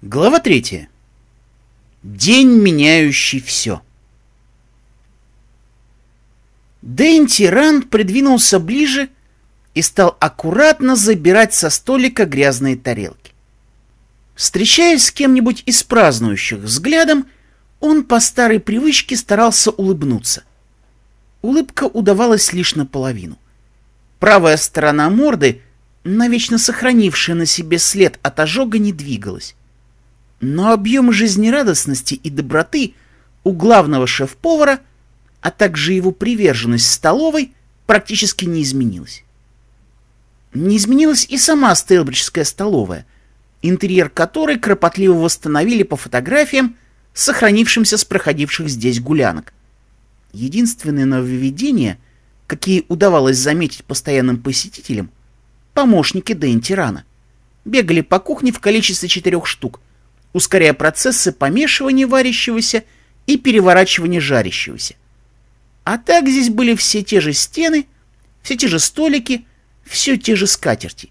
Глава третья. День, меняющий все. Дэн Тиран придвинулся ближе и стал аккуратно забирать со столика грязные тарелки. Встречаясь с кем-нибудь из празднующих взглядом, он по старой привычке старался улыбнуться. Улыбка удавалась лишь наполовину. Правая сторона морды, навечно сохранившая на себе след от ожога, не двигалась. Но объем жизнерадостности и доброты у главного шеф-повара, а также его приверженность столовой, практически не изменилась. Не изменилась и сама стелбриджская столовая, интерьер которой кропотливо восстановили по фотографиям, сохранившимся с проходивших здесь гулянок. Единственное нововведение, какие удавалось заметить постоянным посетителям, помощники Дэн Бегали по кухне в количестве четырех штук, ускоряя процессы помешивания варящегося и переворачивания жарящегося. А так здесь были все те же стены, все те же столики, все те же скатерти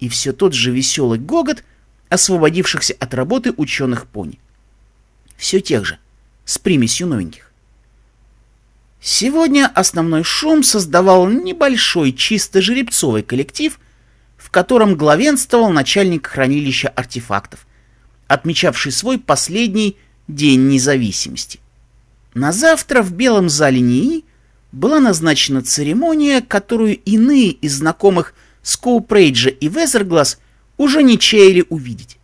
и все тот же веселый гогот освободившихся от работы ученых пони. Все тех же, с примесью новеньких. Сегодня основной шум создавал небольшой чисто жеребцовый коллектив, в котором главенствовал начальник хранилища артефактов – отмечавший свой последний День независимости. На завтра в Белом зале НИИ была назначена церемония, которую иные из знакомых Скоупрейджа и Везерглас уже не чаяли увидеть.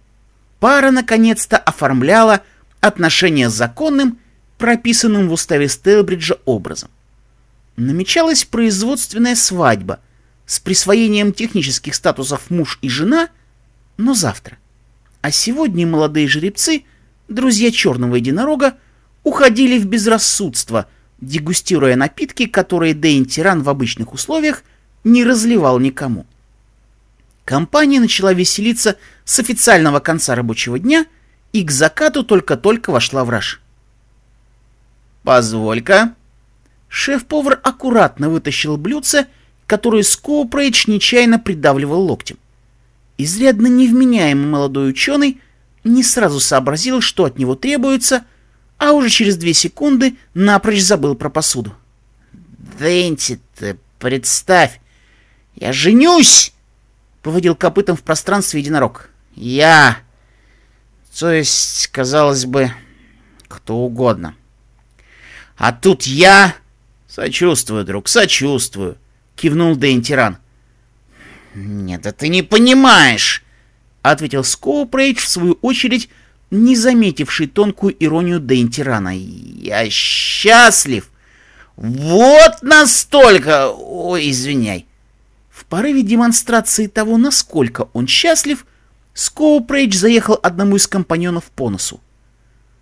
Пара наконец-то оформляла отношения с законным, прописанным в уставе Стелбриджа образом. Намечалась производственная свадьба с присвоением технических статусов муж и жена, но завтра. А сегодня молодые жеребцы, друзья черного единорога, уходили в безрассудство, дегустируя напитки, которые Дейн Тиран в обычных условиях не разливал никому. Компания начала веселиться с официального конца рабочего дня и к закату только-только вошла в раж. «Позволь-ка!» Шеф-повар аккуратно вытащил блюдце, которое Скоупрейдж нечаянно придавливал локтем. Изрядно невменяемый молодой ученый не сразу сообразил, что от него требуется, а уже через две секунды напрочь забыл про посуду. «Дэнти, ты представь! Я женюсь!» — поводил копытом в пространстве единорог. «Я! То есть, казалось бы, кто угодно. А тут я...» «Сочувствую, друг, сочувствую!» — кивнул Дэн «Нет, да ты не понимаешь!» — ответил Скоупрейдж, в свою очередь, не заметивший тонкую иронию Дэйн «Я счастлив! Вот настолько! Ой, извиняй!» В порыве демонстрации того, насколько он счастлив, Скоупрейдж заехал одному из компаньонов по носу.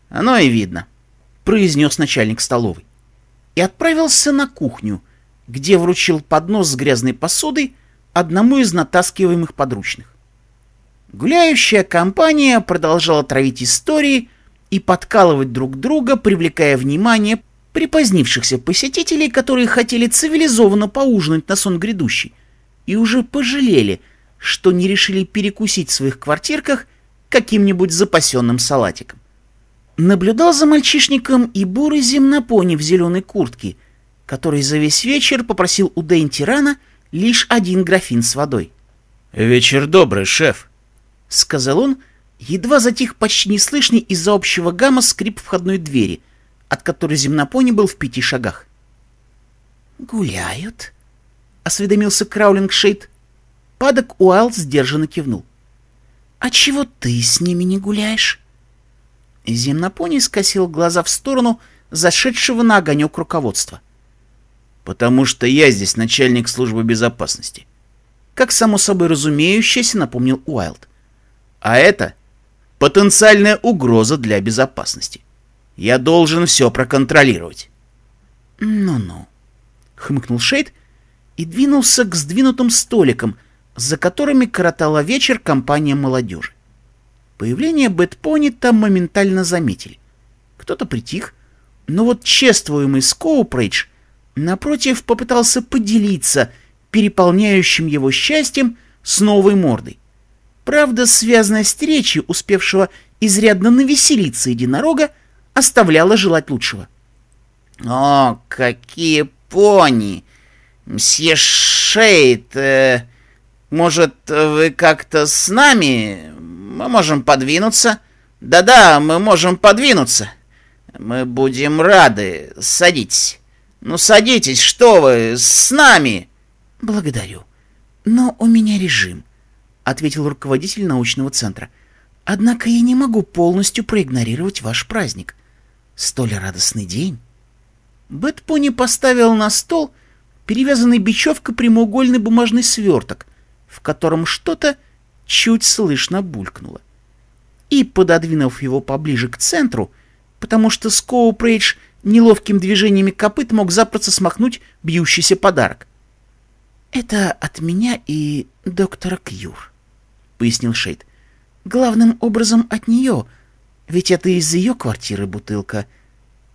«Оно и видно», — произнес начальник столовой. И отправился на кухню, где вручил поднос с грязной посудой, одному из натаскиваемых подручных. Гуляющая компания продолжала травить истории и подкалывать друг друга, привлекая внимание припозднившихся посетителей, которые хотели цивилизованно поужинать на сон грядущий, и уже пожалели, что не решили перекусить в своих квартирках каким-нибудь запасенным салатиком. Наблюдал за мальчишником и бурый земнопони в зеленой куртке, который за весь вечер попросил у Дэн Тирана — лишь один графин с водой. «Вечер добрый, шеф», — сказал он, едва затих почти неслышный из-за общего гамма скрип входной двери, от которой земнопони был в пяти шагах. «Гуляют?» — осведомился Краулинг Шейд. Падок Уал сдержанно кивнул. «А чего ты с ними не гуляешь?» Земнопони скосил глаза в сторону зашедшего на огонек руководства. — «Потому что я здесь начальник службы безопасности». Как само собой разумеющееся, напомнил Уайлд. «А это потенциальная угроза для безопасности. Я должен все проконтролировать». «Ну-ну», — хмыкнул Шейд и двинулся к сдвинутым столикам, за которыми коротала вечер компания молодежи. Появление Бэтпони там моментально заметили. Кто-то притих, но вот чествуемый Скоупрейдж Напротив, попытался поделиться переполняющим его счастьем с новой мордой. Правда, связность речи, успевшего изрядно навеселиться единорога, оставляла желать лучшего. «О, какие пони! Мсье Шейд, э, может, вы как-то с нами? Мы можем подвинуться?» «Да-да, мы можем подвинуться. Мы будем рады. Садитесь». «Ну садитесь, что вы, с нами!» «Благодарю, но у меня режим», — ответил руководитель научного центра. «Однако я не могу полностью проигнорировать ваш праздник. Столь радостный день». Бэтпони поставил на стол перевязанный бечевкой прямоугольный бумажный сверток, в котором что-то чуть слышно булькнуло. И, пододвинув его поближе к центру, потому что Скоупрейдж — неловким движениями копыт мог запросто смахнуть бьющийся подарок. «Это от меня и доктора Кьюр», — пояснил Шейд. «Главным образом от нее, ведь это из ее квартиры бутылка.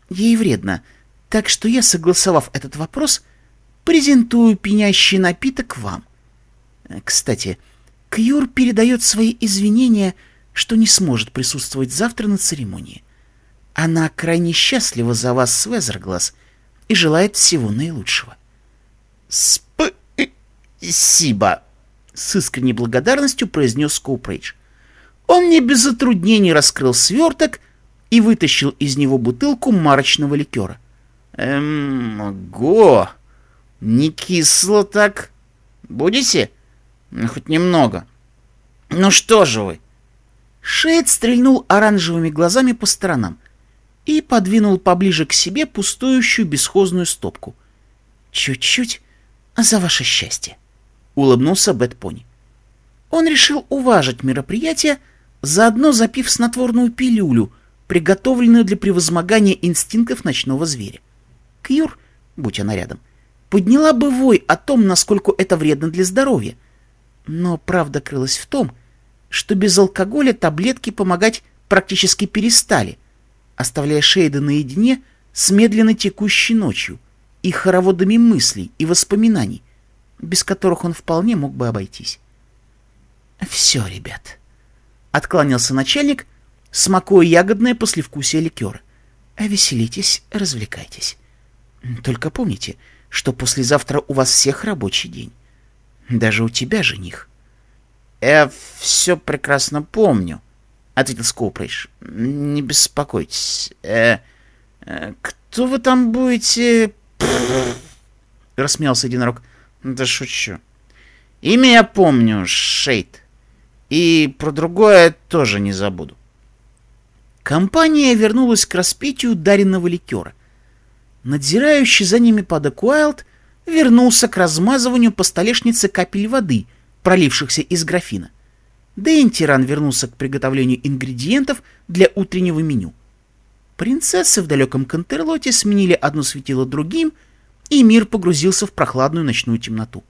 Ей вредно, так что я, согласовав этот вопрос, презентую пенящий напиток вам. Кстати, Кьюр передает свои извинения, что не сможет присутствовать завтра на церемонии. Она крайне счастлива за вас с и желает всего наилучшего. «Спасибо!» — с искренней благодарностью произнес Коупрейдж. Он мне без затруднений раскрыл сверток и вытащил из него бутылку марочного ликера. «Эм, го! Не кисло так. Будете? Ну, хоть немного. Ну что же вы?» Шейд стрельнул оранжевыми глазами по сторонам и подвинул поближе к себе пустующую бесхозную стопку. «Чуть-чуть, а за ваше счастье!» — улыбнулся Бэт Пони. Он решил уважить мероприятие, заодно запив снотворную пилюлю, приготовленную для превозмогания инстинктов ночного зверя. Кьюр, будь она рядом, подняла бы вой о том, насколько это вредно для здоровья. Но правда крылась в том, что без алкоголя таблетки помогать практически перестали — оставляя Шейда наедине с медленно текущей ночью и хороводами мыслей и воспоминаний, без которых он вполне мог бы обойтись. «Все, ребят», — откланялся начальник, смакуя ягодное послевкусие ликера. «А «Веселитесь, развлекайтесь. Только помните, что послезавтра у вас всех рабочий день. Даже у тебя, жених». «Я все прекрасно помню», — ответил Скопрейш не беспокойтесь. Э, э, кто вы там будете? Пфф, рассмеялся единорог. Да шучу. Имя я помню, Шейд. И про другое тоже не забуду. Компания вернулась к распитию даренного ликера. Надзирающий за ними падок Уайлд вернулся к размазыванию по столешнице капель воды, пролившихся из графина. Дэн Тиран вернулся к приготовлению ингредиентов для утреннего меню. Принцессы в далеком Контерлоте сменили одно светило другим, и мир погрузился в прохладную ночную темноту.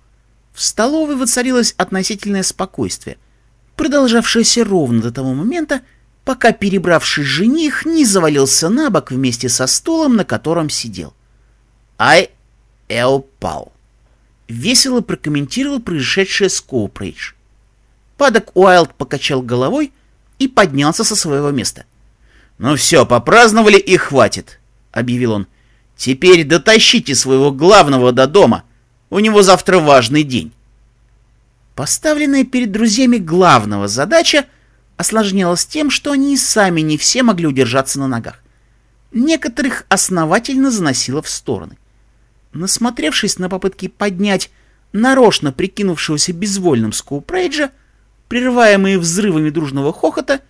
В столовой воцарилось относительное спокойствие, продолжавшееся ровно до того момента, пока перебравший жених не завалился на бок вместе со стулом, на котором сидел. «Ай, Эл Пал весело прокомментировал происшедшее Скоупрейдж. Падок Уайлд покачал головой и поднялся со своего места. «Ну все, попраздновали и хватит», — объявил он. «Теперь дотащите своего главного до дома. У него завтра важный день». Поставленная перед друзьями главного задача осложнялась тем, что они и сами не все могли удержаться на ногах. Некоторых основательно заносило в стороны. Насмотревшись на попытки поднять нарочно прикинувшегося безвольным Скоупрейджа, прерываемые взрывами дружного хохота,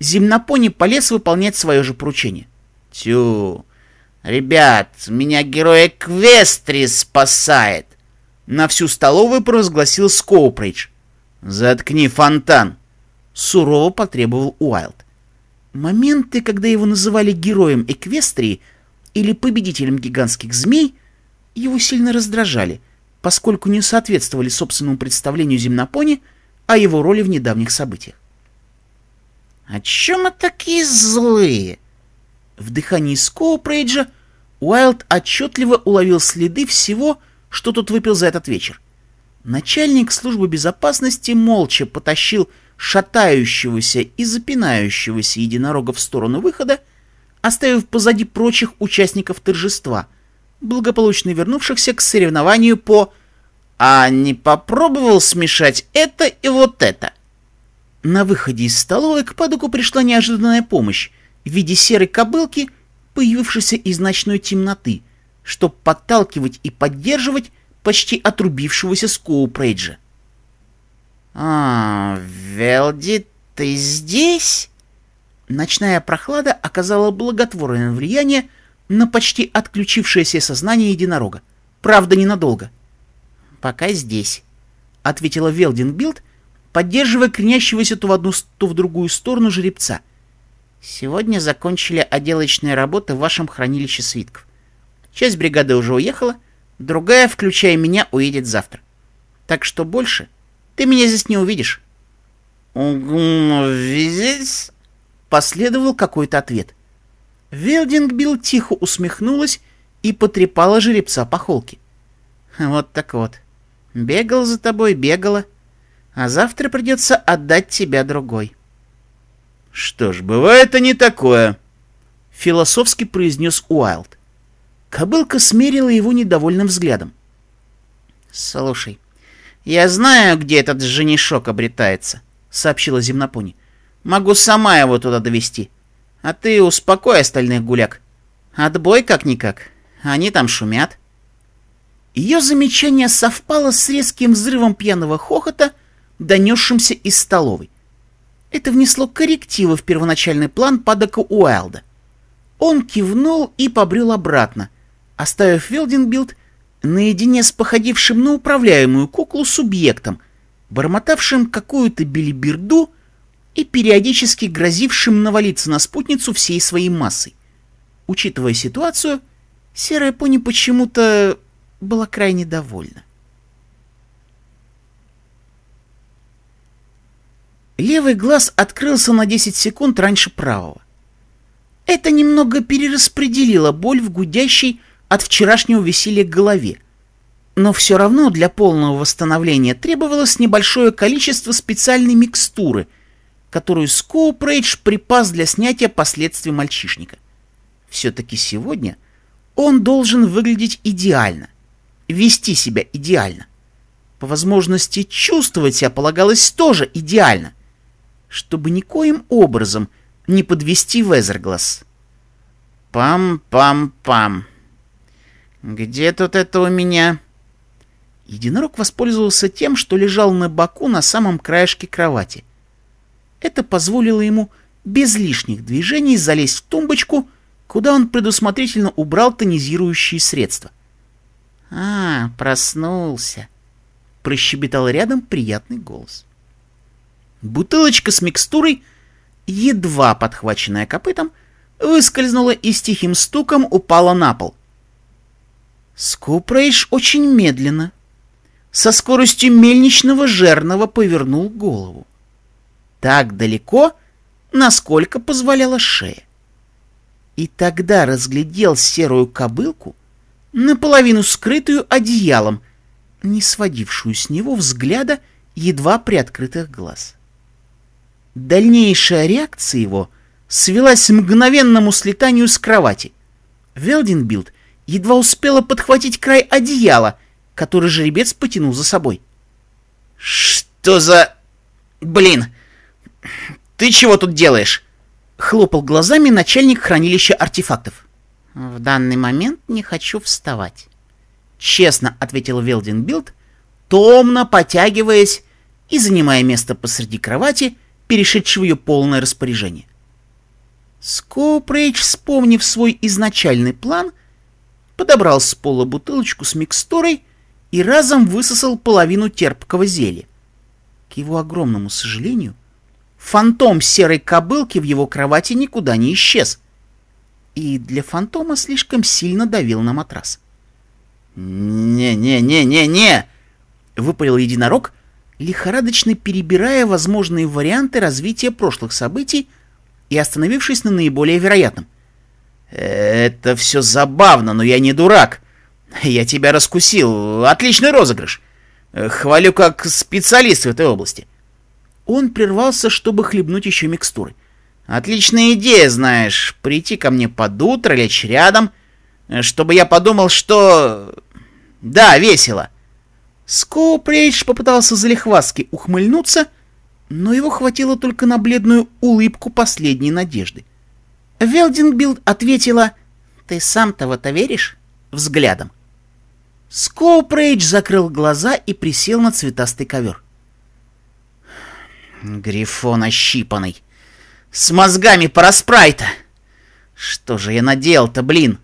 земнопони полез выполнять свое же поручение. Тю, ребят, меня герой Эквестри спасает! На всю столовую провозгласил Скоупридж. Заткни фонтан! Сурово потребовал Уайлд. Моменты, когда его называли героем Эквестрии или победителем гигантских змей, его сильно раздражали, поскольку не соответствовали собственному представлению земнопони — о его роли в недавних событиях. «О чем мы такие злые?» В дыхании Скоупрейджа Уайлд отчетливо уловил следы всего, что тут выпил за этот вечер. Начальник службы безопасности молча потащил шатающегося и запинающегося единорога в сторону выхода, оставив позади прочих участников торжества, благополучно вернувшихся к соревнованию по а не попробовал смешать это и вот это. На выходе из столовой к падуку пришла неожиданная помощь в виде серой кобылки, появившейся из ночной темноты, чтобы подталкивать и поддерживать почти отрубившегося Скоупрейджа. «А, Велди, ты здесь?» Ночная прохлада оказала благотворное влияние на почти отключившееся сознание единорога. Правда, ненадолго. — пока здесь», — ответила Велдингбилд, поддерживая кренящегося то в одну, то в другую сторону жеребца. «Сегодня закончили отделочные работы в вашем хранилище свитков. Часть бригады уже уехала, другая, включая меня, уедет завтра. Так что больше ты меня здесь не увидишь». «Здесь?» «Угу, Последовал какой-то ответ. Велдингбилд тихо усмехнулась и потрепала жеребца по холке. «Вот так вот», Бегал за тобой, бегала. А завтра придется отдать тебя другой. Что ж, бывает и не такое, философски произнес Уайлд. Кобылка смерила его недовольным взглядом. Слушай, я знаю, где этот женишок обретается, сообщила земнопони. Могу сама его туда довести. А ты успокой остальных гуляк. Отбой как-никак. Они там шумят. Ее замечание совпало с резким взрывом пьяного хохота, донесшимся из столовой. Это внесло коррективы в первоначальный план падока Уайлда. Он кивнул и побрел обратно, оставив Велдинбилд наедине с походившим на управляемую куклу субъектом, бормотавшим какую-то белиберду и периодически грозившим навалиться на спутницу всей своей массой. Учитывая ситуацию, серая пони почему-то была крайне довольна. Левый глаз открылся на 10 секунд раньше правого. Это немного перераспределило боль в гудящей от вчерашнего веселья голове. Но все равно для полного восстановления требовалось небольшое количество специальной микстуры, которую Скоуп припас для снятия последствий мальчишника. Все-таки сегодня он должен выглядеть идеально — вести себя идеально. По возможности чувствовать себя полагалось тоже идеально, чтобы никоим образом не подвести Везерглас. Пам-пам-пам. Где тут это у меня? Единорог воспользовался тем, что лежал на боку на самом краешке кровати. Это позволило ему без лишних движений залезть в тумбочку, куда он предусмотрительно убрал тонизирующие средства — «А, проснулся!» — прощебетал рядом приятный голос. Бутылочка с микстурой, едва подхваченная копытом, выскользнула и с тихим стуком упала на пол. Скупрейш очень медленно, со скоростью мельничного жерного повернул голову. Так далеко, насколько позволяла шея. И тогда разглядел серую кобылку, наполовину скрытую одеялом, не сводившую с него взгляда едва приоткрытых глаз. Дальнейшая реакция его свелась к мгновенному слетанию с кровати. Велдинбилд едва успела подхватить край одеяла, который жеребец потянул за собой. «Что за... Блин! Ты чего тут делаешь?» — хлопал глазами начальник хранилища артефактов. В данный момент не хочу вставать. Честно ответил Велдинбилд, томно потягиваясь и занимая место посреди кровати, перешедшего ее полное распоряжение. Скопрейдж, вспомнив свой изначальный план, подобрал с пола бутылочку с микстурой и разом высосал половину терпкого зелья. К его огромному сожалению, фантом серой кобылки в его кровати никуда не исчез, и для фантома слишком сильно давил на матрас. «Не-не-не-не-не!» — выпалил единорог, лихорадочно перебирая возможные варианты развития прошлых событий и остановившись на наиболее вероятном. «Это все забавно, но я не дурак. Я тебя раскусил. Отличный розыгрыш. Хвалю как специалист в этой области». Он прервался, чтобы хлебнуть еще микстуры. Отличная идея, знаешь, прийти ко мне под утро, лечь рядом, э, чтобы я подумал, что... Да, весело. Скопрейдж попытался залихваски ухмыльнуться, но его хватило только на бледную улыбку последней надежды. Велдингбилд ответила «Ты сам-то в это веришь?» взглядом. Скопрейдж закрыл глаза и присел на цветастый ковер. «Грифон ощипанный!» С мозгами параспрайта! Что же я наделал-то, блин?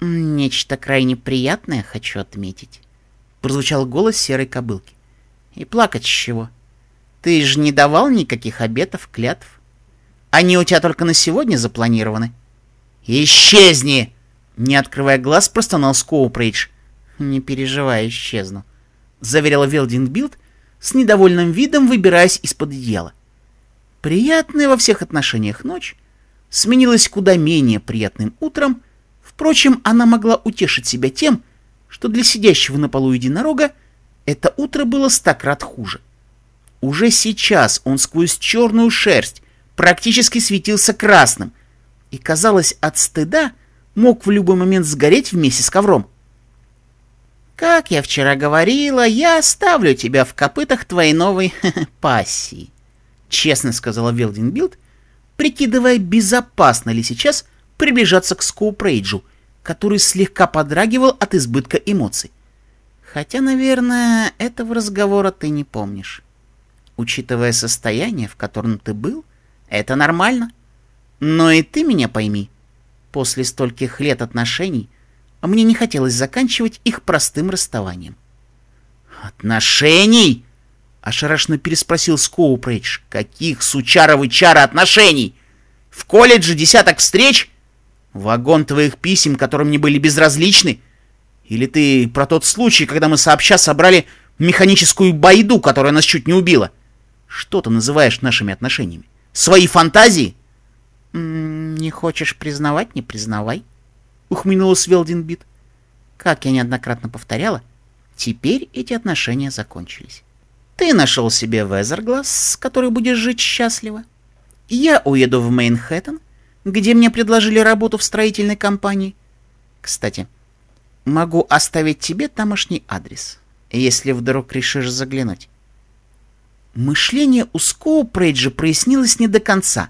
Нечто крайне приятное хочу отметить. Прозвучал голос серой кобылки. И плакать с чего? Ты же не давал никаких обетов, клятв. Они у тебя только на сегодня запланированы. Исчезни! Не открывая глаз, простонал Скоупрейдж. Не переживай, исчезну. Заверила Велдинг Билд с недовольным видом, выбираясь из-под дела. Приятная во всех отношениях ночь сменилась куда менее приятным утром, впрочем, она могла утешить себя тем, что для сидящего на полу единорога это утро было ста хуже. Уже сейчас он сквозь черную шерсть практически светился красным и, казалось, от стыда мог в любой момент сгореть вместе с ковром. «Как я вчера говорила, я оставлю тебя в копытах твоей новой пассии», честно сказала Велдинбилд, прикидывая, безопасно ли сейчас приближаться к Скоупрейджу, который слегка подрагивал от избытка эмоций. Хотя, наверное, этого разговора ты не помнишь. Учитывая состояние, в котором ты был, это нормально. Но и ты меня пойми. После стольких лет отношений мне не хотелось заканчивать их простым расставанием. «Отношений!» Ошарашенно переспросил Скоупрейдж. Каких сучаровы чара отношений? В колледже десяток встреч? Вагон твоих писем, которым не были безразличны? Или ты про тот случай, когда мы сообща собрали механическую байду, которая нас чуть не убила? Что ты называешь нашими отношениями? Свои фантазии? «Не хочешь признавать, не признавай», — ухмыльнулась Велдинбит. «Как я неоднократно повторяла, теперь эти отношения закончились». Ты нашел себе Везерглас, которой будешь жить счастливо. Я уеду в Мейнхэттен, где мне предложили работу в строительной компании. Кстати, могу оставить тебе тамошний адрес, если вдруг решишь заглянуть. Мышление у Скоупрейджа прояснилось не до конца,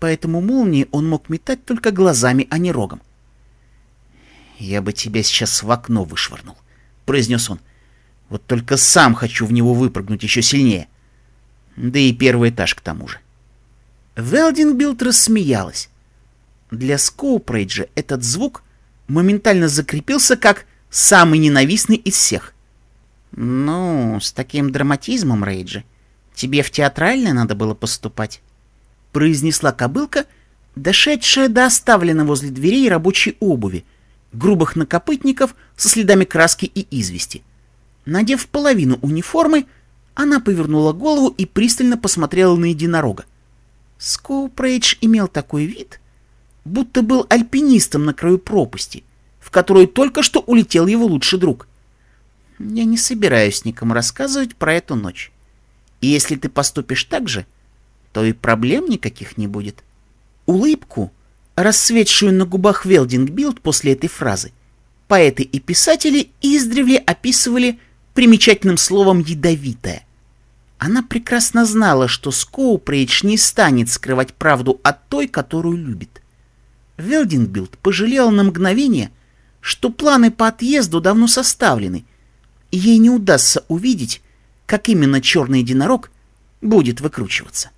поэтому молнии он мог метать только глазами, а не рогом. «Я бы тебя сейчас в окно вышвырнул», — произнес он. — вот только сам хочу в него выпрыгнуть еще сильнее. Да и первый этаж к тому же. Велдингбилд рассмеялась. Для Скоупрейджа этот звук моментально закрепился как самый ненавистный из всех. «Ну, с таким драматизмом, Рейджи, тебе в театральное надо было поступать», — произнесла кобылка, дошедшая до оставленной возле дверей рабочей обуви, грубых накопытников со следами краски и извести — Надев половину униформы, она повернула голову и пристально посмотрела на единорога. Скоупрейдж имел такой вид, будто был альпинистом на краю пропасти, в которую только что улетел его лучший друг. Я не собираюсь никому рассказывать про эту ночь. И если ты поступишь так же, то и проблем никаких не будет. Улыбку, рассветшую на губах Велдингбилд после этой фразы, поэты и писатели издревле описывали примечательным словом «ядовитое». Она прекрасно знала, что Скоупрейдж не станет скрывать правду от той, которую любит. Велдингбилд пожалел на мгновение, что планы по отъезду давно составлены, и ей не удастся увидеть, как именно черный единорог будет выкручиваться.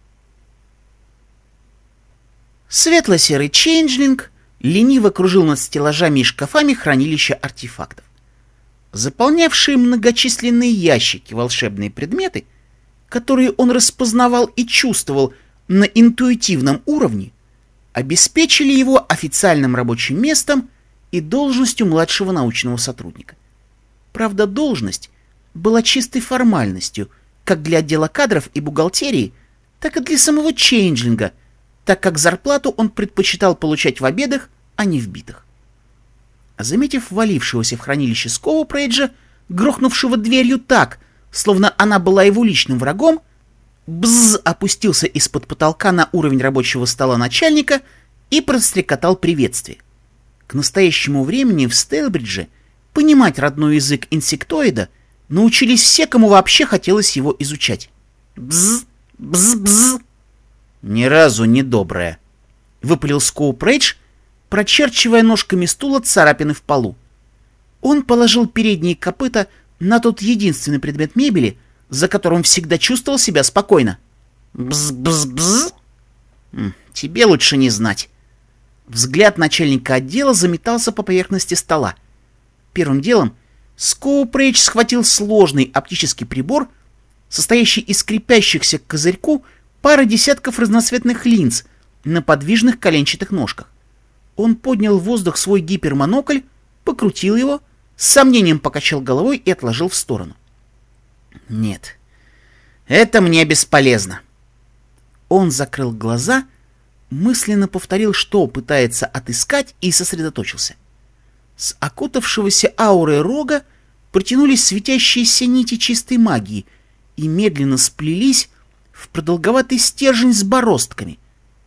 Светло-серый чейнджлинг лениво кружил над стеллажами и шкафами хранилища артефактов заполнявшие многочисленные ящики волшебные предметы, которые он распознавал и чувствовал на интуитивном уровне, обеспечили его официальным рабочим местом и должностью младшего научного сотрудника. Правда, должность была чистой формальностью как для отдела кадров и бухгалтерии, так и для самого Чейнджлинга, так как зарплату он предпочитал получать в обедах, а не в битах. Заметив валившегося в хранилище Скоу Прейджа, грохнувшего дверью так, словно она была его личным врагом, бзз опустился из-под потолка на уровень рабочего стола начальника и прострекотал приветствие. К настоящему времени в Стейлбридже понимать родной язык инсектоида научились все, кому вообще хотелось его изучать. Бз, бз, бз. Ни разу не доброе. Выпалил Скоу Прейдж, прочерчивая ножками стула царапины в полу. Он положил передние копыта на тот единственный предмет мебели, за которым всегда чувствовал себя спокойно. «Бз-бз-бз!» «Тебе лучше не знать». Взгляд начальника отдела заметался по поверхности стола. Первым делом Скоупрейдж схватил сложный оптический прибор, состоящий из крепящихся к козырьку пары десятков разноцветных линз на подвижных коленчатых ножках. Он поднял в воздух свой гипермонокль, покрутил его, с сомнением покачал головой и отложил в сторону. «Нет, это мне бесполезно». Он закрыл глаза, мысленно повторил, что пытается отыскать, и сосредоточился. С окутавшегося аурой рога протянулись светящиеся нити чистой магии и медленно сплелись в продолговатый стержень с бороздками.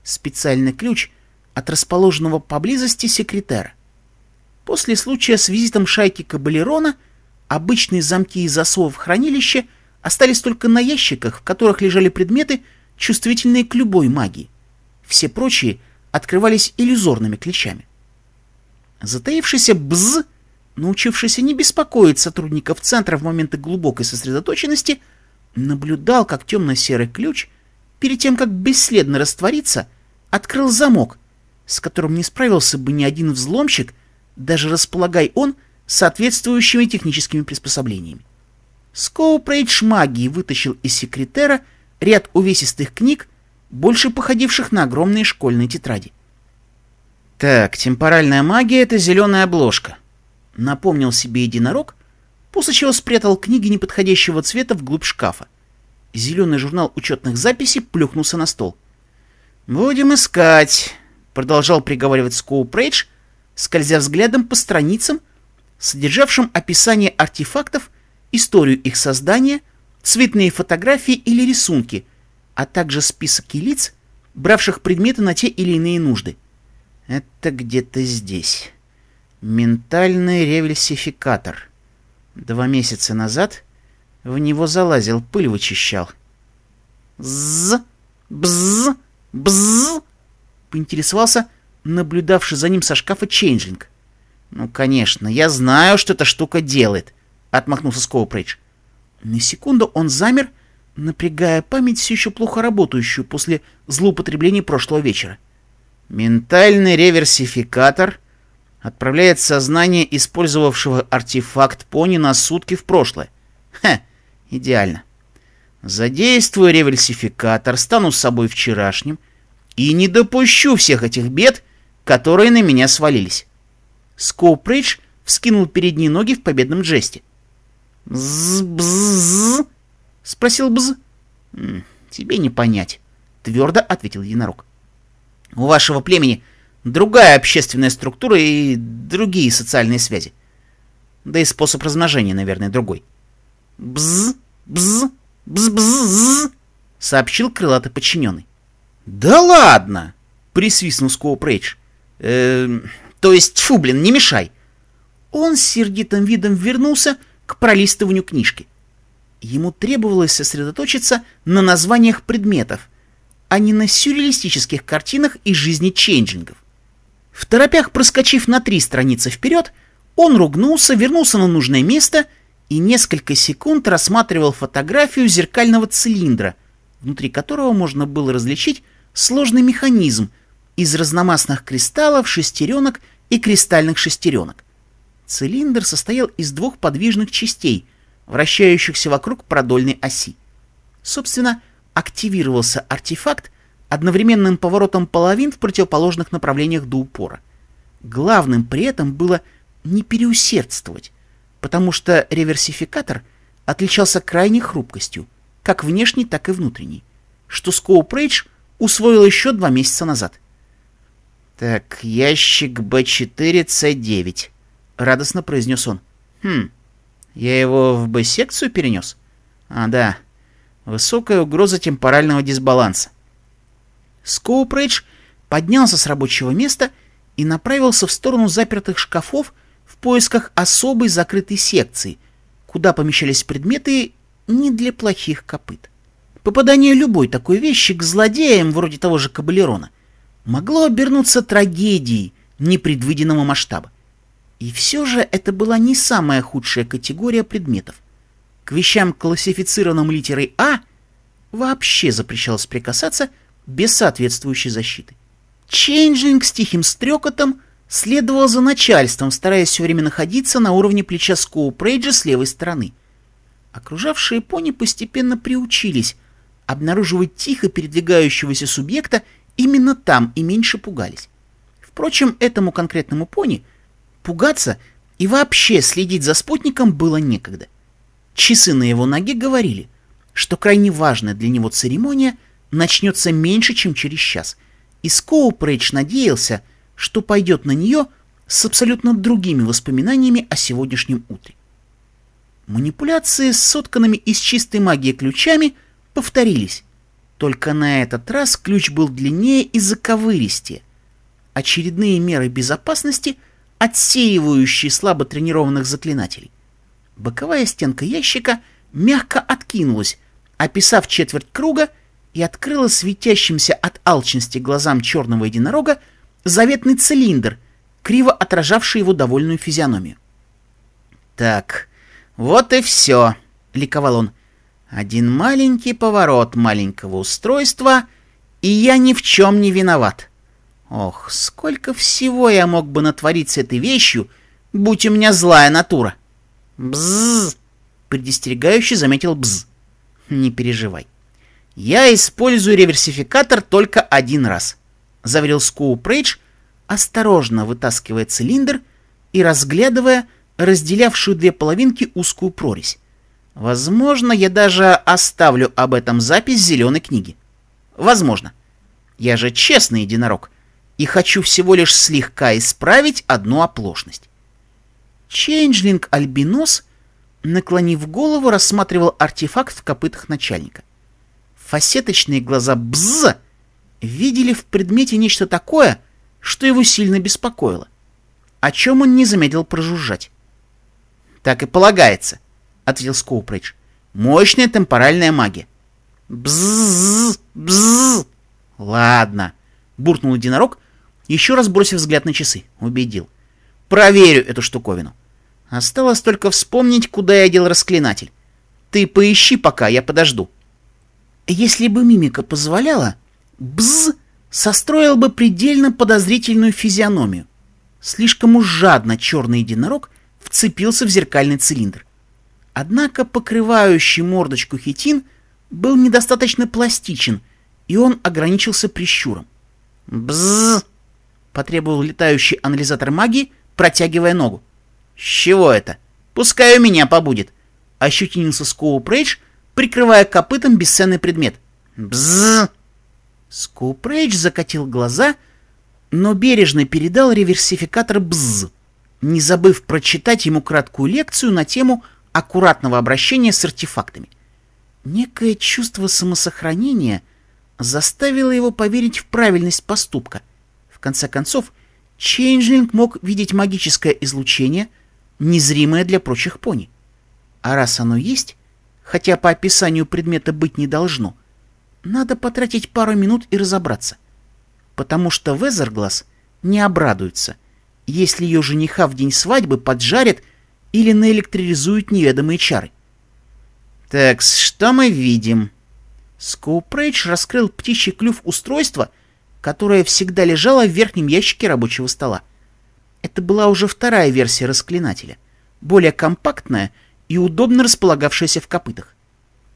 Специальный ключ — от расположенного поблизости секретера. После случая с визитом шайки Кабалерона обычные замки и засовы в хранилище остались только на ящиках, в которых лежали предметы, чувствительные к любой магии. Все прочие открывались иллюзорными ключами. Затаившийся бз, научившийся не беспокоить сотрудников центра в моменты глубокой сосредоточенности, наблюдал, как темно-серый ключ, перед тем, как бесследно раствориться, открыл замок, с которым не справился бы ни один взломщик, даже располагай он соответствующими техническими приспособлениями. Скоупрейдж магии вытащил из секретера ряд увесистых книг, больше походивших на огромные школьные тетради. «Так, темпоральная магия — это зеленая обложка», — напомнил себе единорог, после чего спрятал книги неподходящего цвета вглубь шкафа. Зеленый журнал учетных записей плюхнулся на стол. «Будем искать», продолжал приговаривать Скоупрейдж, скользя взглядом по страницам, содержавшим описание артефактов, историю их создания, цветные фотографии или рисунки, а также список лиц, бравших предметы на те или иные нужды. Это где-то здесь. Ментальный ревельсификатор. Два месяца назад в него залазил, пыль вычищал. З, бз, бз, Поинтересовался, наблюдавший за ним со шкафа Чейнджинг. «Ну, конечно, я знаю, что эта штука делает», — отмахнулся Скоупрейдж. На секунду он замер, напрягая память, все еще плохо работающую после злоупотреблений прошлого вечера. Ментальный реверсификатор отправляет сознание использовавшего артефакт пони на сутки в прошлое. Ха, идеально. Задействую реверсификатор, стану собой вчерашним — и не допущу всех этих бед, которые на меня свалились. Скоупридж вскинул передние ноги в победном жесте. «Бз-бз-бз?» — спросил Бз. «Тебе не понять», — твердо ответил единорог. «У вашего племени другая общественная структура и другие социальные связи. Да и способ размножения, наверное, другой». «Бз-бз-бз-бз-бз», — сообщил крылатый подчиненный. «Да ладно!» — присвистнул Скоупрейдж. «Э, «Эм, то есть, фу, блин, не мешай!» Он с сердитым видом вернулся к пролистыванию книжки. Ему требовалось сосредоточиться на названиях предметов, а не на сюрреалистических картинах из жизни чейнджингов. В торопях проскочив на три страницы вперед, он ругнулся, вернулся на нужное место и несколько секунд рассматривал фотографию зеркального цилиндра, внутри которого можно было различить сложный механизм из разномастных кристаллов, шестеренок и кристальных шестеренок. Цилиндр состоял из двух подвижных частей, вращающихся вокруг продольной оси. Собственно, активировался артефакт одновременным поворотом половин в противоположных направлениях до упора. Главным при этом было не переусердствовать, потому что реверсификатор отличался крайней хрупкостью, как внешней, так и внутренней, что Scope Rage — Усвоил еще два месяца назад. «Так, ящик Б4С9», — радостно произнес он. «Хм, я его в Б-секцию перенес?» «А, да. Высокая угроза темпорального дисбаланса». Скоупрейдж поднялся с рабочего места и направился в сторону запертых шкафов в поисках особой закрытой секции, куда помещались предметы не для плохих копыт. Попадание любой такой вещи к злодеям, вроде того же Кабалерона, могло обернуться трагедией непредвиденного масштаба. И все же это была не самая худшая категория предметов. К вещам, классифицированным литерой «А», вообще запрещалось прикасаться без соответствующей защиты. Чейнджинг с тихим стрекотом следовал за начальством, стараясь все время находиться на уровне плеча Скоу Прейджа с левой стороны. Окружавшие пони постепенно приучились обнаруживать тихо передвигающегося субъекта именно там и меньше пугались. Впрочем, этому конкретному пони пугаться и вообще следить за спутником было некогда. Часы на его ноге говорили, что крайне важная для него церемония начнется меньше, чем через час, и Скоупрейдж надеялся, что пойдет на нее с абсолютно другими воспоминаниями о сегодняшнем утре. Манипуляции с сотканными из чистой магии ключами – повторились. Только на этот раз ключ был длиннее и заковыристее. Очередные меры безопасности, отсеивающие слабо тренированных заклинателей. Боковая стенка ящика мягко откинулась, описав четверть круга, и открыла светящимся от алчности глазам черного единорога заветный цилиндр, криво отражавший его довольную физиономию. «Так, вот и все», — ликовал он. Один маленький поворот маленького устройства, и я ни в чем не виноват. Ох, сколько всего я мог бы натворить с этой вещью, будь у меня злая натура. Бзз! Предостерегающе заметил бз. Не переживай. Я использую реверсификатор только один раз. Заверил Скоу Прейдж, осторожно вытаскивая цилиндр и разглядывая разделявшую две половинки узкую прорезь. Возможно, я даже оставлю об этом запись зеленой книги. Возможно. Я же честный единорог и хочу всего лишь слегка исправить одну оплошность. Чейнджлинг Альбинос, наклонив голову, рассматривал артефакт в копытах начальника. Фасеточные глаза Бзз видели в предмете нечто такое, что его сильно беспокоило, о чем он не заметил прожужжать. Так и полагается — ответил Скоупридж. Мощная темпоральная магия. Бзззз, бззз. Ладно, буркнул единорог, еще раз бросив взгляд на часы. Убедил. Проверю эту штуковину. Осталось только вспомнить, куда я дел расклинатель. Ты поищи пока, я подожду. Если бы мимика позволяла, бз состроил бы предельно подозрительную физиономию. Слишком уж жадно черный единорог вцепился в зеркальный цилиндр. Однако покрывающий мордочку хитин был недостаточно пластичен, и он ограничился прищуром. «Бззз!» — потребовал летающий анализатор магии, протягивая ногу. «С чего это? Пускай у меня побудет!» — ощетинился Скоуп Рейдж, прикрывая копытом бесценный предмет. «Бззз!» Скоуп Рейдж закатил глаза, но бережно передал реверсификатор «бззз», не забыв прочитать ему краткую лекцию на тему «Бззз» аккуратного обращения с артефактами. Некое чувство самосохранения заставило его поверить в правильность поступка. В конце концов, Чейнджлинг мог видеть магическое излучение, незримое для прочих пони. А раз оно есть, хотя по описанию предмета быть не должно, надо потратить пару минут и разобраться. Потому что Везерглаз не обрадуется, если ее жениха в день свадьбы поджарят или наэлектризуют неведомые чары. Так, что мы видим? Скоупрейдж раскрыл птичий клюв устройства, которое всегда лежало в верхнем ящике рабочего стола. Это была уже вторая версия расклинателя, более компактная и удобно располагавшаяся в копытах.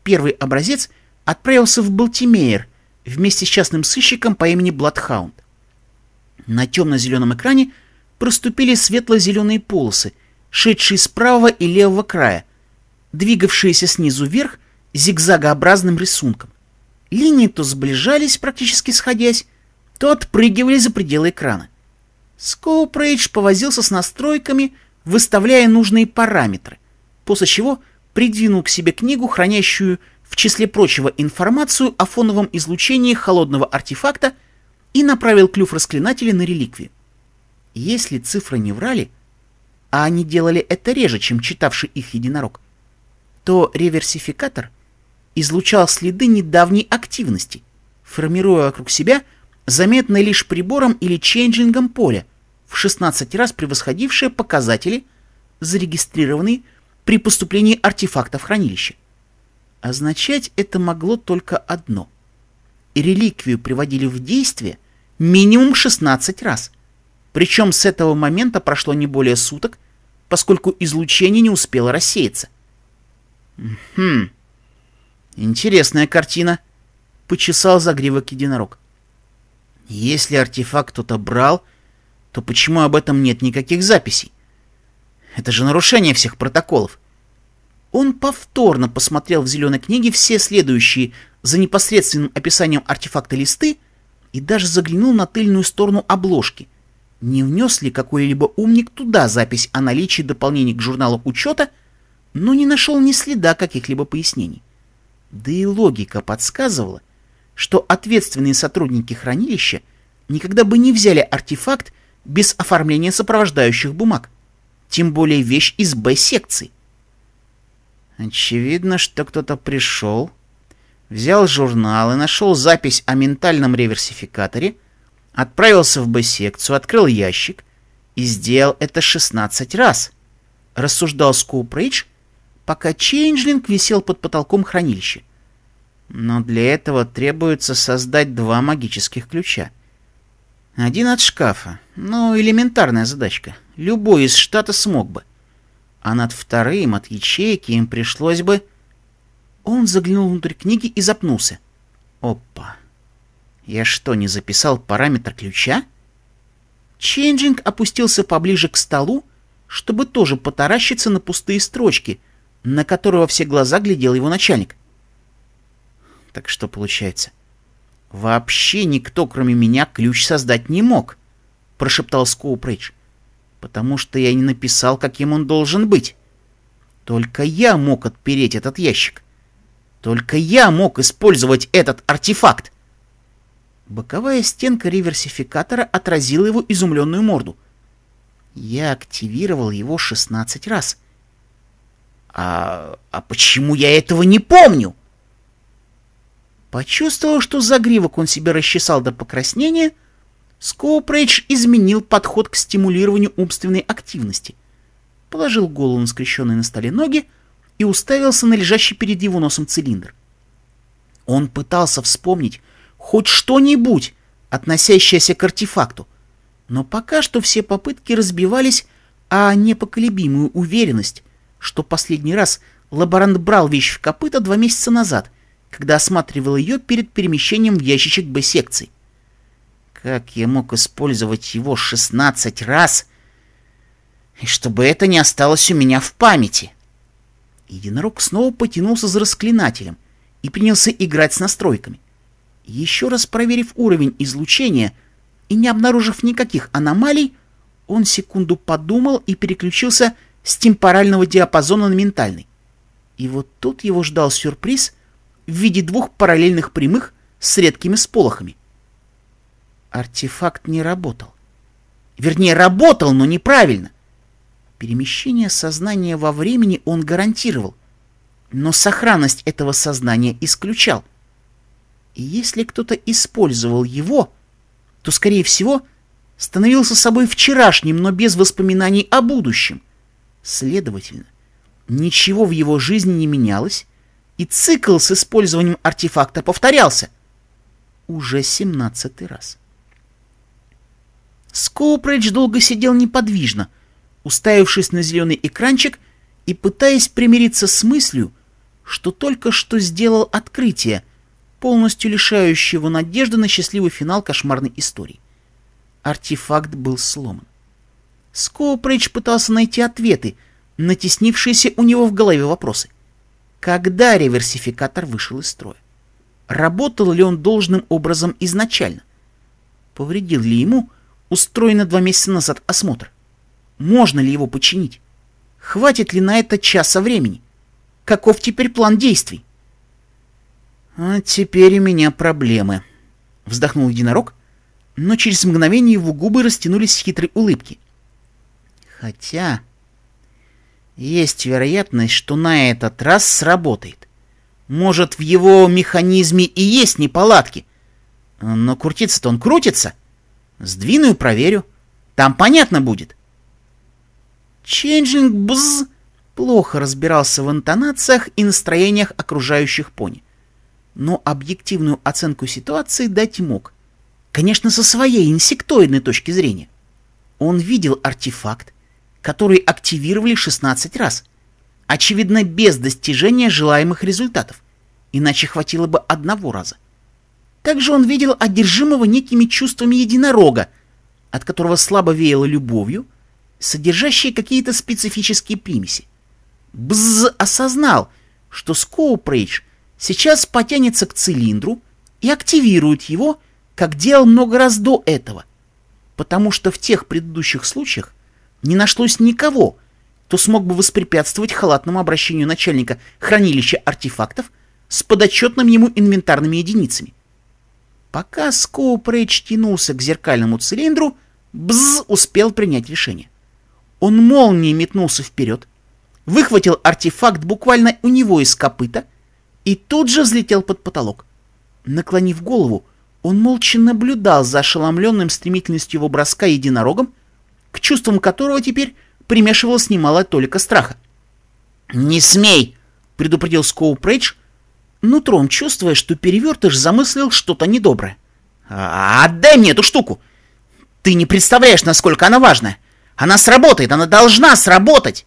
Первый образец отправился в Балтимейр вместе с частным сыщиком по имени Бладхаунд. На темно-зеленом экране проступили светло-зеленые полосы — шедшие с правого и левого края, двигавшиеся снизу вверх зигзагообразным рисунком. Линии то сближались, практически сходясь, то отпрыгивали за пределы экрана. Скоупрейдж повозился с настройками, выставляя нужные параметры, после чего придвинул к себе книгу, хранящую в числе прочего информацию о фоновом излучении холодного артефакта и направил клюв расклинателя на реликвию. Если цифры не врали, а они делали это реже, чем читавший их единорог, то реверсификатор излучал следы недавней активности, формируя вокруг себя заметное лишь прибором или чейнджингом поля в 16 раз превосходившее показатели, зарегистрированные при поступлении артефакта в хранилище. Означать это могло только одно. Реликвию приводили в действие минимум 16 раз – причем с этого момента прошло не более суток, поскольку излучение не успело рассеяться. «Хм, интересная картина», — почесал загривок единорог. «Если артефакт кто-то брал, то почему об этом нет никаких записей? Это же нарушение всех протоколов». Он повторно посмотрел в зеленой книге все следующие за непосредственным описанием артефакта листы и даже заглянул на тыльную сторону обложки — не внес ли какой-либо умник туда запись о наличии дополнений к журналу учета, но не нашел ни следа каких-либо пояснений. Да и логика подсказывала, что ответственные сотрудники хранилища никогда бы не взяли артефакт без оформления сопровождающих бумаг, тем более вещь из Б-секции. Очевидно, что кто-то пришел, взял журнал и нашел запись о ментальном реверсификаторе — Отправился в Б-секцию, открыл ящик и сделал это 16 раз. Рассуждал Скупридж, пока Чейнджлинг висел под потолком хранилища. Но для этого требуется создать два магических ключа. Один от шкафа. Ну, элементарная задачка. Любой из штата смог бы. А над вторым, от ячейки, им пришлось бы... Он заглянул внутрь книги и запнулся. Опа. Я что, не записал параметр ключа? Ченджинг опустился поближе к столу, чтобы тоже потаращиться на пустые строчки, на которого все глаза глядел его начальник. Так что получается? Вообще никто, кроме меня, ключ создать не мог, прошептал Скоупрейдж, потому что я не написал, каким он должен быть. Только я мог отпереть этот ящик. Только я мог использовать этот артефакт. Боковая стенка реверсификатора отразила его изумленную морду. Я активировал его 16 раз. А, а почему я этого не помню? Почувствовав, что загривок он себе расчесал до покраснения, Скоупрейдж изменил подход к стимулированию умственной активности. Положил голову на скрещенные на столе ноги и уставился на лежащий перед его носом цилиндр. Он пытался вспомнить, хоть что-нибудь, относящееся к артефакту. Но пока что все попытки разбивались о непоколебимую уверенность, что последний раз лаборант брал вещь в копыта два месяца назад, когда осматривал ее перед перемещением в ящичек Б-секции. Как я мог использовать его 16 раз, и чтобы это не осталось у меня в памяти? Единорог снова потянулся за расклинателем и принялся играть с настройками — еще раз проверив уровень излучения и не обнаружив никаких аномалий, он секунду подумал и переключился с темпорального диапазона на ментальный. И вот тут его ждал сюрприз в виде двух параллельных прямых с редкими сполохами. Артефакт не работал. Вернее, работал, но неправильно. Перемещение сознания во времени он гарантировал, но сохранность этого сознания исключал — и если кто-то использовал его, то, скорее всего, становился собой вчерашним, но без воспоминаний о будущем. Следовательно, ничего в его жизни не менялось, и цикл с использованием артефакта повторялся. Уже семнадцатый раз. Скоупридж долго сидел неподвижно, уставившись на зеленый экранчик и пытаясь примириться с мыслью, что только что сделал открытие — полностью лишающего надежды на счастливый финал кошмарной истории. Артефакт был сломан. Скопридж пытался найти ответы, натеснившиеся у него в голове вопросы. Когда реверсификатор вышел из строя? Работал ли он должным образом изначально? Повредил ли ему устроенный два месяца назад осмотр? Можно ли его починить? Хватит ли на это часа времени? Каков теперь план действий? «А теперь у меня проблемы», — вздохнул единорог, но через мгновение его губы растянулись в хитрой улыбке. «Хотя...» «Есть вероятность, что на этот раз сработает. Может, в его механизме и есть неполадки. Но крутится-то он крутится. Сдвину и проверю. Там понятно будет». Ченджинг Бз плохо разбирался в интонациях и настроениях окружающих пони но объективную оценку ситуации дать мог. Конечно, со своей инсектоидной точки зрения. Он видел артефакт, который активировали 16 раз. Очевидно, без достижения желаемых результатов. Иначе хватило бы одного раза. Также он видел одержимого некими чувствами единорога, от которого слабо веяло любовью, содержащие какие-то специфические примеси. Бзз осознал, что Скоупрейдж — сейчас потянется к цилиндру и активирует его, как делал много раз до этого, потому что в тех предыдущих случаях не нашлось никого, кто смог бы воспрепятствовать халатному обращению начальника хранилища артефактов с подотчетным ему инвентарными единицами. Пока Скоуп Рейдж тянулся к зеркальному цилиндру, Бз успел принять решение. Он молнией метнулся вперед, выхватил артефакт буквально у него из копыта — и тут же взлетел под потолок. Наклонив голову, он молча наблюдал за ошеломленным стремительностью его броска единорогом, к чувствам которого теперь примешивалась немалая только страха. «Не смей!» — предупредил Скоу нутром чувствуя, что перевертыш замыслил что-то недоброе. «А, «Отдай мне эту штуку! Ты не представляешь, насколько она важна! Она сработает! Она должна сработать!»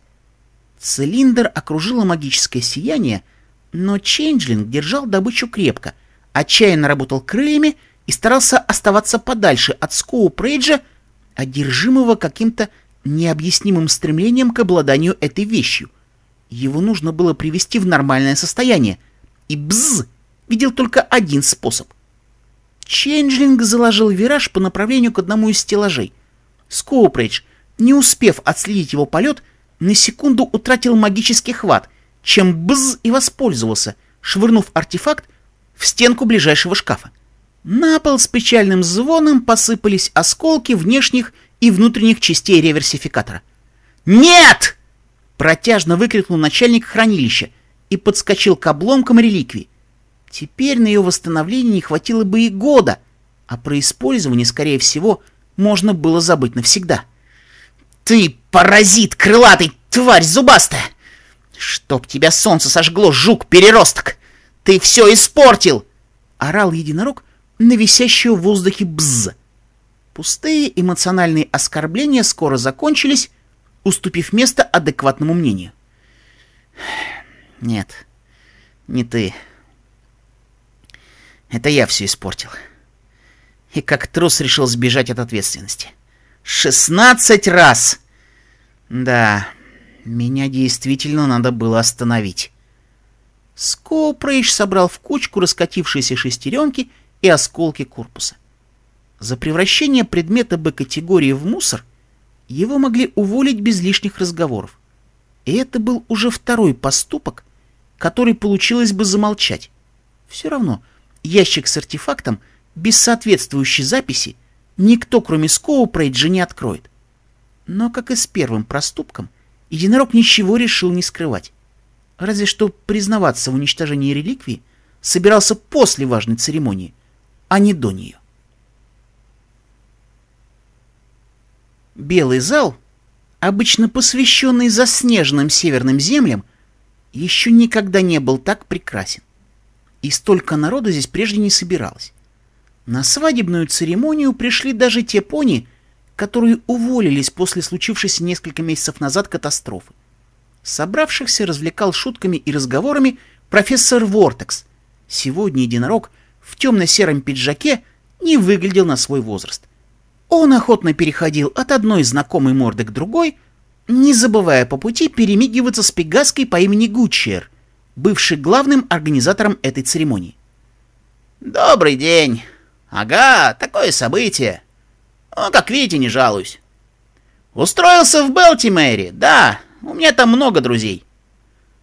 Цилиндр окружило магическое сияние — но Ченджлинг держал добычу крепко, отчаянно работал крыльями и старался оставаться подальше от Скоу Прейджа, одержимого каким-то необъяснимым стремлением к обладанию этой вещью. Его нужно было привести в нормальное состояние, и бз видел только один способ. Ченджлинг заложил вираж по направлению к одному из стеллажей. Скоупридж, не успев отследить его полет, на секунду утратил магический хват чем Бз и воспользовался, швырнув артефакт в стенку ближайшего шкафа. На пол с печальным звоном посыпались осколки внешних и внутренних частей реверсификатора. «Нет!» — протяжно выкрикнул начальник хранилища и подскочил к обломкам реликвии. Теперь на ее восстановление не хватило бы и года, а про использование, скорее всего, можно было забыть навсегда. «Ты паразит, крылатый, тварь зубастая!» «Чтоб тебя солнце сожгло, жук-переросток! Ты все испортил!» — орал единорог на висящую в воздухе бзз. Пустые эмоциональные оскорбления скоро закончились, уступив место адекватному мнению. «Нет, не ты. Это я все испортил. И как трус решил сбежать от ответственности. Шестнадцать раз! Да, меня действительно надо было остановить. Скопрейш собрал в кучку раскатившиеся шестеренки и осколки корпуса. За превращение предмета Б-категории в мусор его могли уволить без лишних разговоров. И это был уже второй поступок, который получилось бы замолчать. Все равно ящик с артефактом без соответствующей записи никто, кроме Скоупрейджа, не откроет. Но, как и с первым проступком, — единорог ничего решил не скрывать. Разве что признаваться в уничтожении реликвии собирался после важной церемонии, а не до нее. Белый зал, обычно посвященный заснеженным северным землям, еще никогда не был так прекрасен. И столько народу здесь прежде не собиралось. На свадебную церемонию пришли даже те пони, которые уволились после случившейся несколько месяцев назад катастрофы. Собравшихся развлекал шутками и разговорами профессор Вортекс. Сегодня единорог в темно-сером пиджаке не выглядел на свой возраст. Он охотно переходил от одной знакомой морды к другой, не забывая по пути перемигиваться с пегаской по имени Гуччер, бывший главным организатором этой церемонии. «Добрый день! Ага, такое событие!» А как видите, не жалуюсь. Устроился в Белтимэре, да, у меня там много друзей.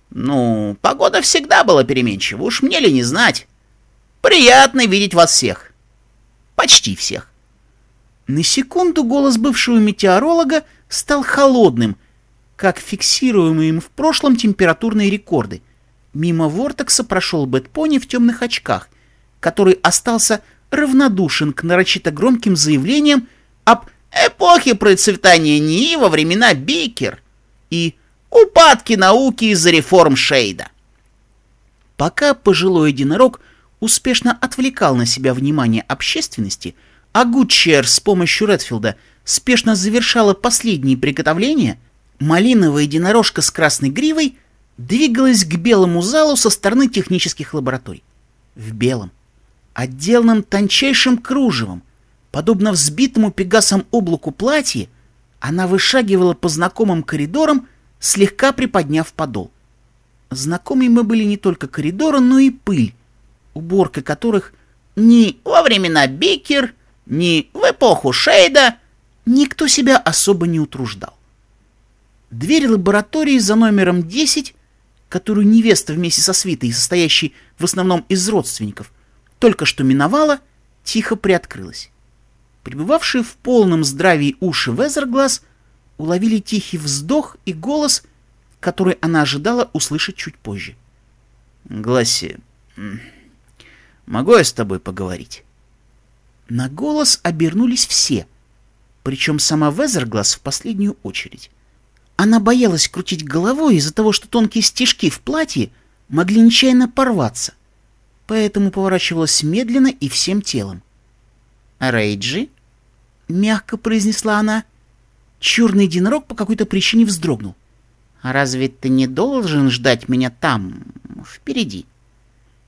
Ну, погода всегда была переменчива, уж мне ли не знать. Приятно видеть вас всех. Почти всех. На секунду голос бывшего метеоролога стал холодным, как фиксируемые им в прошлом температурные рекорды. Мимо Вортекса прошел Бэтпони в темных очках, который остался равнодушен к нарочито громким заявлениям об эпохе процветания НИИ во времена Бикер и упадке науки из-за реформ Шейда. Пока пожилой единорог успешно отвлекал на себя внимание общественности, а Гудчер с помощью Редфилда спешно завершала последние приготовления, малиновая единорожка с красной гривой двигалась к белому залу со стороны технических лабораторий. В белом, отделанном тончайшим кружевом, Подобно взбитому пегасом облаку платье, она вышагивала по знакомым коридорам, слегка приподняв подол. мы были не только коридоры, но и пыль, уборка которых ни во времена Бикер, ни в эпоху Шейда никто себя особо не утруждал. Дверь лаборатории за номером 10, которую невеста вместе со свитой, состоящей в основном из родственников, только что миновала, тихо приоткрылась. Пребывавшие в полном здравии уши Везерглаз уловили тихий вздох и голос, который она ожидала услышать чуть позже. «Гласси, могу я с тобой поговорить?» На голос обернулись все, причем сама Везерглаз в последнюю очередь. Она боялась крутить головой из-за того, что тонкие стежки в платье могли нечаянно порваться, поэтому поворачивалась медленно и всем телом. Рейджи?» — мягко произнесла она. Черный единорог по какой-то причине вздрогнул. «Разве ты не должен ждать меня там, впереди?»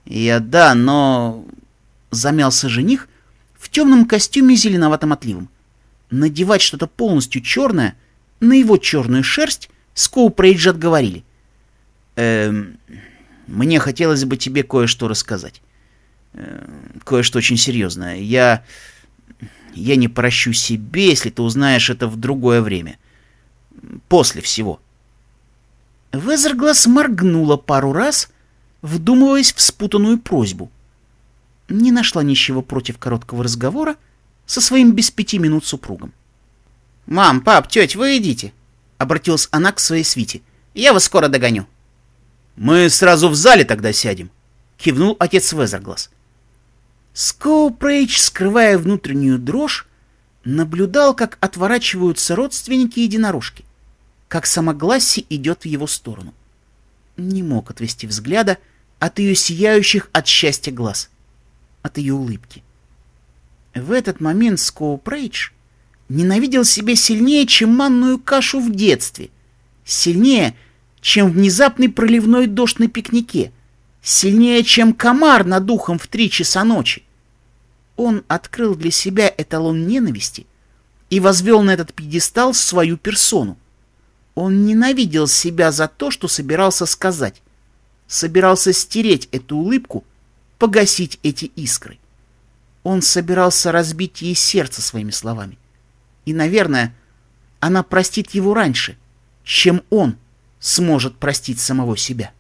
«Я да, но...» — замялся жених в темном костюме с зеленоватым отливом. Надевать что-то полностью черное на его черную шерсть Скоуп Рейджи отговорили. «Эм... Мне хотелось бы тебе кое-что рассказать. Эм, кое-что очень серьезное. Я...» Я не прощу себе, если ты узнаешь это в другое время. После всего. Везерглас моргнула пару раз, вдумываясь в спутанную просьбу. Не нашла ничего против короткого разговора со своим без пяти минут супругом. «Мам, пап, теть, вы идите!» — обратилась она к своей свите. «Я вас скоро догоню!» «Мы сразу в зале тогда сядем!» — кивнул отец Везерглас. — Скоупрейдж, скрывая внутреннюю дрожь, наблюдал, как отворачиваются родственники единорожки, как сама Гласси идет в его сторону. Не мог отвести взгляда от ее сияющих от счастья глаз, от ее улыбки. В этот момент Скоупрейдж ненавидел себя сильнее, чем манную кашу в детстве, сильнее, чем внезапный проливной дождь на пикнике — сильнее, чем комар над духом в три часа ночи. Он открыл для себя эталон ненависти и возвел на этот пьедестал свою персону. Он ненавидел себя за то, что собирался сказать. Собирался стереть эту улыбку, погасить эти искры. Он собирался разбить ей сердце своими словами. И, наверное, она простит его раньше, чем он сможет простить самого себя.